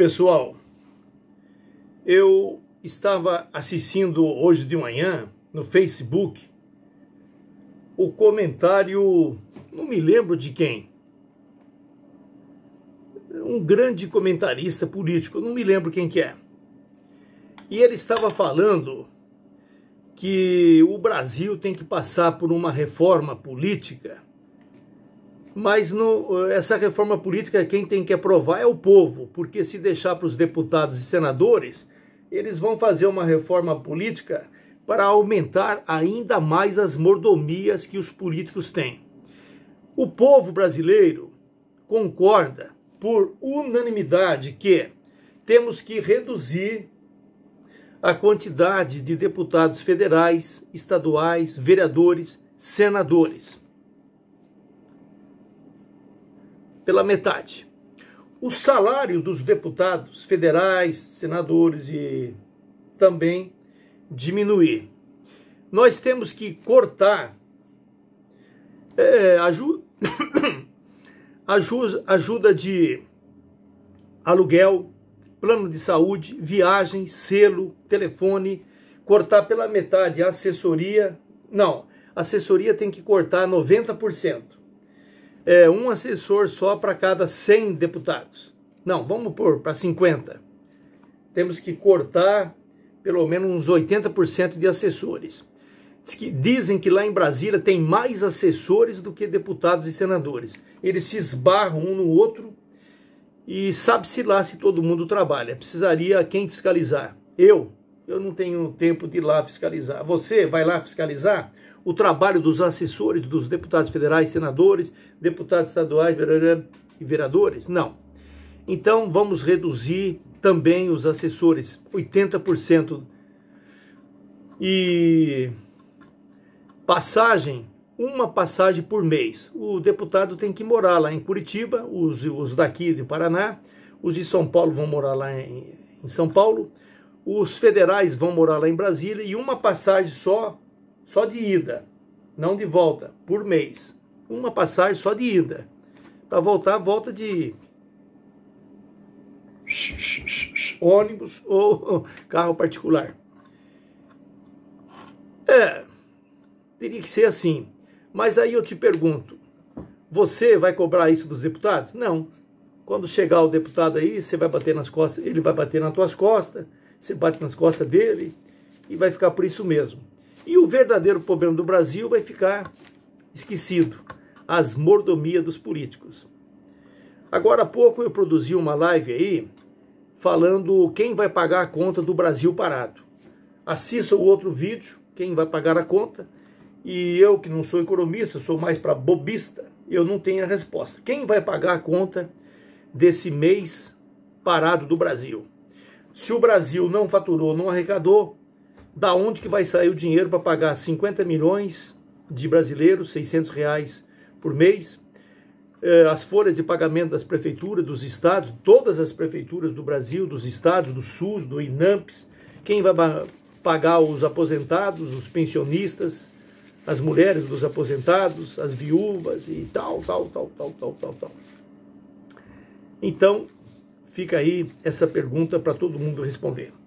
Pessoal, eu estava assistindo hoje de manhã no Facebook o comentário, não me lembro de quem, um grande comentarista político, não me lembro quem que é. E ele estava falando que o Brasil tem que passar por uma reforma política mas no, essa reforma política quem tem que aprovar é o povo, porque se deixar para os deputados e senadores, eles vão fazer uma reforma política para aumentar ainda mais as mordomias que os políticos têm. O povo brasileiro concorda por unanimidade que temos que reduzir a quantidade de deputados federais, estaduais, vereadores, senadores. pela metade. O salário dos deputados federais, senadores e também diminuir. Nós temos que cortar é, aju ajuda de aluguel, plano de saúde, viagem, selo, telefone, cortar pela metade a assessoria. Não, assessoria tem que cortar 90% é, um assessor só para cada 100 deputados. Não, vamos pôr para 50. Temos que cortar pelo menos uns 80% de assessores. Diz que, dizem que lá em Brasília tem mais assessores do que deputados e senadores. Eles se esbarram um no outro e sabe-se lá se todo mundo trabalha. Precisaria quem fiscalizar? Eu. Eu não tenho tempo de ir lá fiscalizar. Você vai lá fiscalizar? o trabalho dos assessores, dos deputados federais, senadores, deputados estaduais e vereadores? Não. Então vamos reduzir também os assessores, 80%. E passagem, uma passagem por mês. O deputado tem que morar lá em Curitiba, os, os daqui do Paraná, os de São Paulo vão morar lá em, em São Paulo, os federais vão morar lá em Brasília e uma passagem só só de ida, não de volta, por mês. Uma passagem só de ida. Para voltar, volta de ônibus ou carro particular. É, teria que ser assim. Mas aí eu te pergunto, você vai cobrar isso dos deputados? Não. Quando chegar o deputado aí, você vai bater nas costas, ele vai bater nas tuas costas, você bate nas costas dele e vai ficar por isso mesmo. E o verdadeiro problema do Brasil vai ficar esquecido: as mordomias dos políticos. Agora há pouco eu produzi uma live aí falando quem vai pagar a conta do Brasil parado. Assista o outro vídeo, quem vai pagar a conta. E eu, que não sou economista, sou mais para bobista, eu não tenho a resposta. Quem vai pagar a conta desse mês parado do Brasil? Se o Brasil não faturou, não arrecadou, da onde que vai sair o dinheiro para pagar 50 milhões de brasileiros, 600 reais por mês, é, as folhas de pagamento das prefeituras, dos estados, todas as prefeituras do Brasil, dos estados, do SUS, do INAMPS, quem vai pagar os aposentados, os pensionistas, as mulheres dos aposentados, as viúvas e tal, tal, tal, tal, tal, tal, tal. Então, fica aí essa pergunta para todo mundo responder.